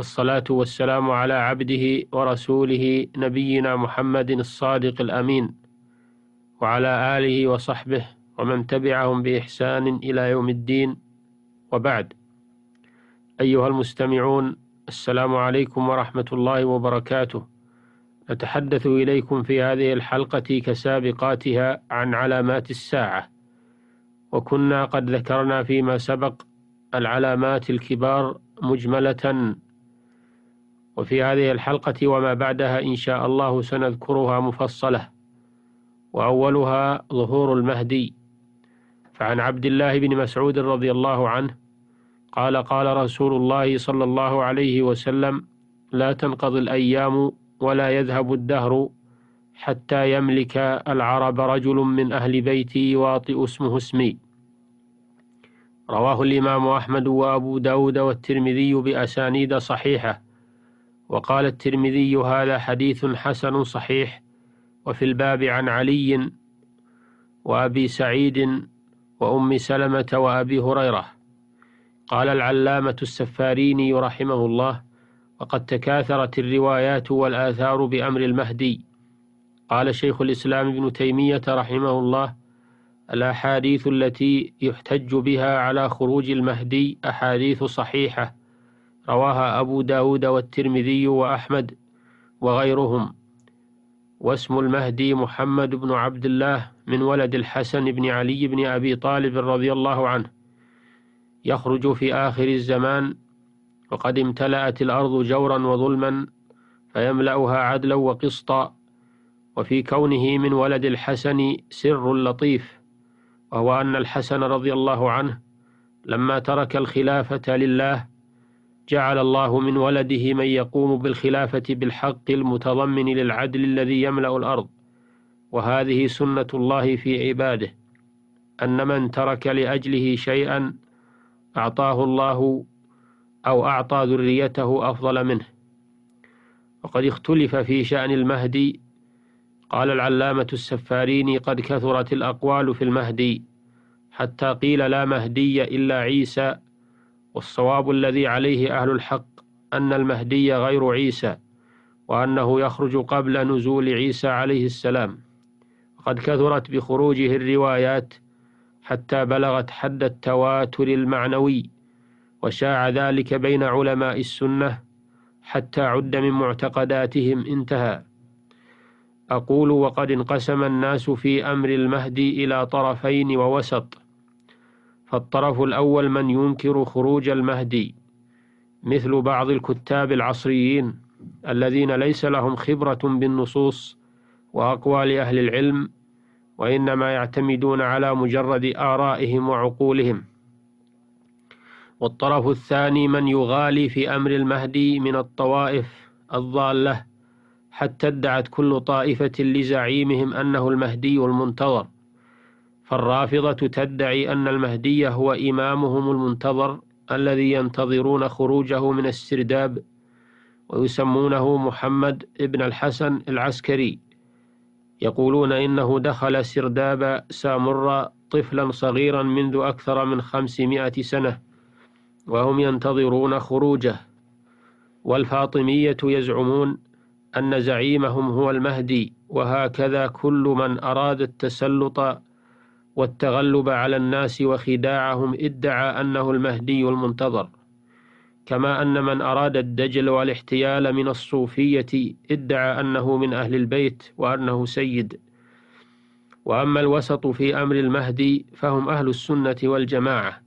والصلاة والسلام على عبده ورسوله نبينا محمد الصادق الأمين وعلى آله وصحبه ومن تبعهم بإحسان إلى يوم الدين وبعد أيها المستمعون السلام عليكم ورحمة الله وبركاته نتحدث إليكم في هذه الحلقة كسابقاتها عن علامات الساعة وكنا قد ذكرنا فيما سبق العلامات الكبار مجملة وفي هذه الحلقة وما بعدها إن شاء الله سنذكرها مفصلة وأولها ظهور المهدي فعن عبد الله بن مسعود رضي الله عنه قال قال رسول الله صلى الله عليه وسلم لا تنقضي الأيام ولا يذهب الدهر حتى يملك العرب رجل من أهل بيتي واطئ اسمه اسمي رواه الإمام أحمد وأبو داود والترمذي بأسانيد صحيحة وقال الترمذي هذا حديث حسن صحيح وفي الباب عن علي وأبي سعيد وأم سلمة وأبي هريرة قال العلامة السفاريني رحمه الله وقد تكاثرت الروايات والآثار بأمر المهدي قال شيخ الإسلام ابن تيمية رحمه الله الأحاديث التي يحتج بها على خروج المهدي أحاديث صحيحة رواها أبو داود والترمذي وأحمد وغيرهم واسم المهدي محمد بن عبد الله من ولد الحسن بن علي بن أبي طالب رضي الله عنه يخرج في آخر الزمان وقد امتلأت الأرض جورا وظلما فيملأها عدلا وقسطا وفي كونه من ولد الحسن سر لطيف وهو أن الحسن رضي الله عنه لما ترك الخلافة لله جعل الله من ولده من يقوم بالخلافة بالحق المتضمن للعدل الذي يملأ الأرض وهذه سنة الله في عباده أن من ترك لأجله شيئا أعطاه الله أو أعطى ذريته أفضل منه وقد اختلف في شأن المهدي قال العلامة السفاريني قد كثرت الأقوال في المهدي حتى قيل لا مهدي إلا عيسى والصواب الذي عليه أهل الحق أن المهدي غير عيسى وأنه يخرج قبل نزول عيسى عليه السلام وقد كثرت بخروجه الروايات حتى بلغت حد التواتر المعنوي وشاع ذلك بين علماء السنة حتى عد من معتقداتهم انتهى أقول وقد انقسم الناس في أمر المهدي إلى طرفين ووسط فالطرف الأول من ينكر خروج المهدي مثل بعض الكتاب العصريين الذين ليس لهم خبرة بالنصوص وأقوال أهل العلم وإنما يعتمدون على مجرد آرائهم وعقولهم والطرف الثاني من يغالي في أمر المهدي من الطوائف الضالة حتى ادعت كل طائفة لزعيمهم أنه المهدي المنتظر فالرافضة تدعي أن المهدي هو إمامهم المنتظر الذي ينتظرون خروجه من السرداب ويسمونه محمد ابن الحسن العسكري يقولون إنه دخل سرداب سامرة طفلا صغيرا منذ أكثر من خمسمائة سنة وهم ينتظرون خروجه والفاطمية يزعمون أن زعيمهم هو المهدي وهكذا كل من أراد التسلط والتغلب على الناس وخداعهم ادعى أنه المهدي المنتظر كما أن من أراد الدجل والاحتيال من الصوفية ادعى أنه من أهل البيت وأنه سيد وأما الوسط في أمر المهدي فهم أهل السنة والجماعة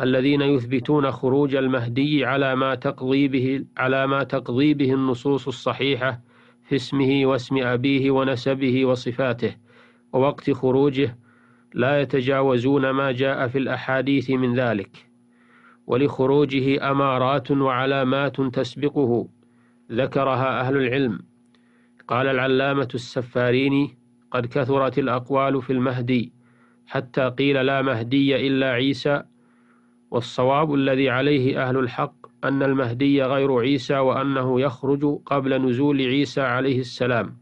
الذين يثبتون خروج المهدي على ما تقضي به على ما تقضي به النصوص الصحيحة في اسمه واسم أبيه ونسبه وصفاته ووقت خروجه لا يتجاوزون ما جاء في الأحاديث من ذلك ولخروجه أمارات وعلامات تسبقه ذكرها أهل العلم قال العلامة السفاريني قد كثرت الأقوال في المهدي حتى قيل لا مهدي إلا عيسى والصواب الذي عليه أهل الحق أن المهدي غير عيسى وأنه يخرج قبل نزول عيسى عليه السلام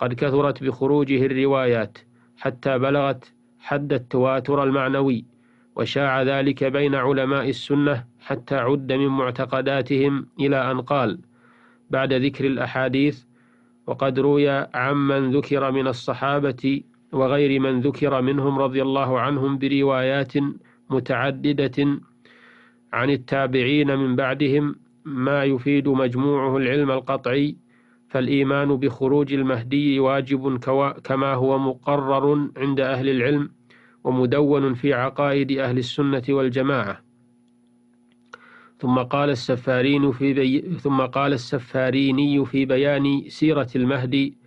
قد كثرت بخروجه الروايات حتى بلغت حد التواتر المعنوي وشاع ذلك بين علماء السنة حتى عد من معتقداتهم إلى أن قال بعد ذكر الأحاديث وقد روي عمن ذكر من الصحابة وغير من ذكر منهم رضي الله عنهم بروايات متعددة عن التابعين من بعدهم ما يفيد مجموعه العلم القطعي فالإيمان بخروج المهدي واجب كما هو مقرر عند أهل العلم ومدون في عقائد أهل السنة والجماعة ثم قال السفارين في بي... ثم قال السفاريني في بيان سيرة المهدي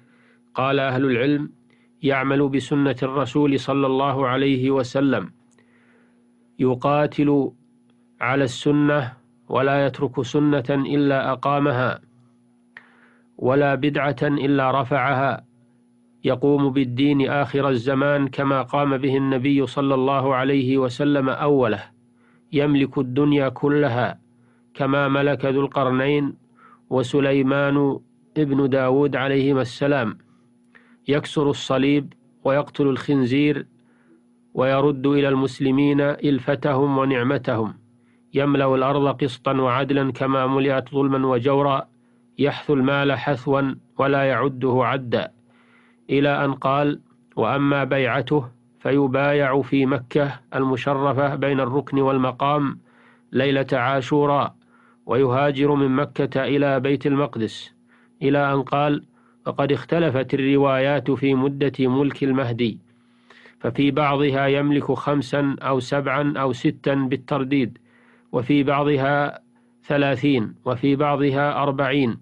قال أهل العلم يعمل بسنة الرسول صلى الله عليه وسلم يقاتل على السنة ولا يترك سنة إلا أقامها ولا بدعة إلا رفعها يقوم بالدين آخر الزمان كما قام به النبي صلى الله عليه وسلم أوله يملك الدنيا كلها كما ملك ذو القرنين وسليمان ابن داود عليهما السلام يكسر الصليب ويقتل الخنزير ويرد إلى المسلمين إلفتهم ونعمتهم يملأ الأرض قسطا وعدلا كما ملئت ظلما وجورا يحثو المال حثوا ولا يعده عدا إلى أن قال وأما بيعته فيبايع في مكة المشرفة بين الركن والمقام ليلة عاشوراء ويهاجر من مكة إلى بيت المقدس إلى أن قال وقد اختلفت الروايات في مدة ملك المهدي ففي بعضها يملك خمسا أو سبعا أو ستا بالترديد وفي بعضها ثلاثين وفي بعضها أربعين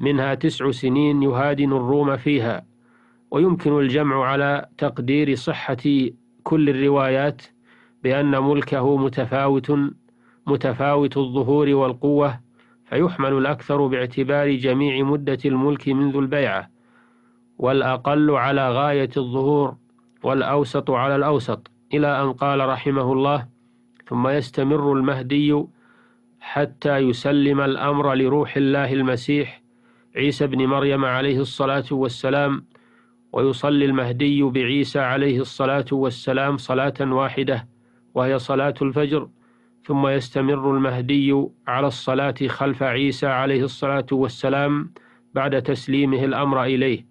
منها تسع سنين يهادن الروم فيها ويمكن الجمع على تقدير صحة كل الروايات بأن ملكه متفاوت متفاوت الظهور والقوة فيحمل الأكثر باعتبار جميع مدة الملك منذ البيعة والأقل على غاية الظهور والأوسط على الأوسط إلى أن قال رحمه الله ثم يستمر المهدي حتى يسلم الأمر لروح الله المسيح عيسى بن مريم عليه الصلاة والسلام ويصلي المهدي بعيسى عليه الصلاة والسلام صلاة واحدة وهي صلاة الفجر ثم يستمر المهدي على الصلاة خلف عيسى عليه الصلاة والسلام بعد تسليمه الأمر إليه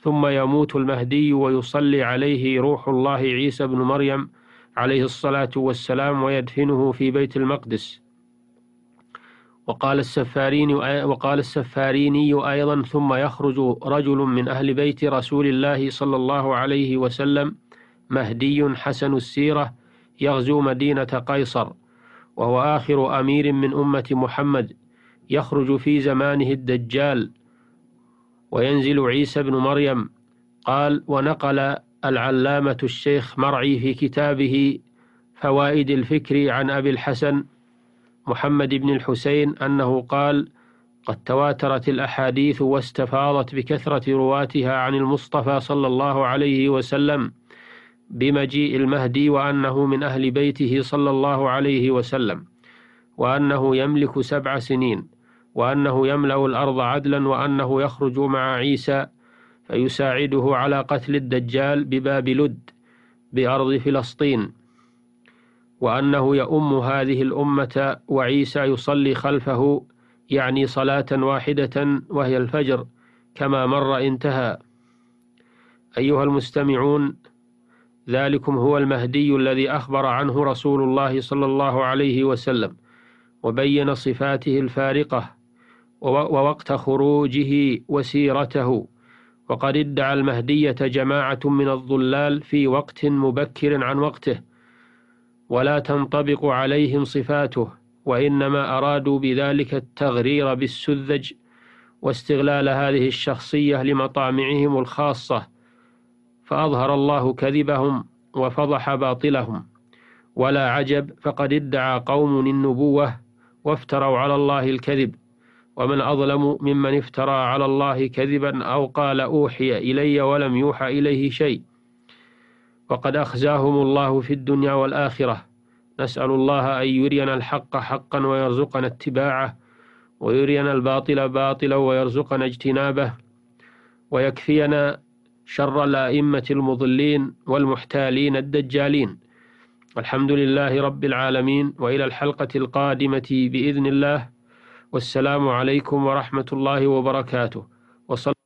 ثم يموت المهدي ويصلي عليه روح الله عيسى بن مريم عليه الصلاة والسلام ويدفنه في بيت المقدس وقال السفاريني وقال السفاريني أيضا ثم يخرج رجل من أهل بيت رسول الله صلى الله عليه وسلم مهدي حسن السيرة يغزو مدينة قيصر وهو آخر أمير من أمة محمد يخرج في زمانه الدجال وينزل عيسى بن مريم قال ونقل العلامة الشيخ مرعي في كتابه فوائد الفكر عن أبي الحسن محمد بن الحسين أنه قال قد تواترت الأحاديث واستفاضت بكثرة رواتها عن المصطفى صلى الله عليه وسلم بمجيء المهدي وأنه من أهل بيته صلى الله عليه وسلم وأنه يملك سبع سنين وأنه يملأ الأرض عدلا وأنه يخرج مع عيسى فيساعده على قتل الدجال بباب لد بأرض فلسطين وأنه يؤم هذه الأمة وعيسى يصلي خلفه يعني صلاة واحدة وهي الفجر كما مر انتهى أيها المستمعون ذلكم هو المهدي الذي أخبر عنه رسول الله صلى الله عليه وسلم وبين صفاته الفارقة ووقت خروجه وسيرته وقد ادعى المهدية جماعة من الضلال في وقت مبكر عن وقته ولا تنطبق عليهم صفاته وإنما أرادوا بذلك التغرير بالسذج واستغلال هذه الشخصية لمطامعهم الخاصة فأظهر الله كذبهم وفضح باطلهم ولا عجب فقد ادعى قوم النبوة وافتروا على الله الكذب ومن أظلم ممن افترى على الله كذبا أو قال أوحي إلي ولم يوحى إليه شيء وقد أخزاهم الله في الدنيا والآخرة نسأل الله أن يرينا الحق حقا ويرزقنا اتباعه ويرينا الباطل باطلا ويرزقنا اجتنابه ويكفينا شر الأئمة المضلين والمحتالين الدجالين الحمد لله رب العالمين وإلى الحلقة القادمة بإذن الله والسلام عليكم ورحمة الله وبركاته وصلى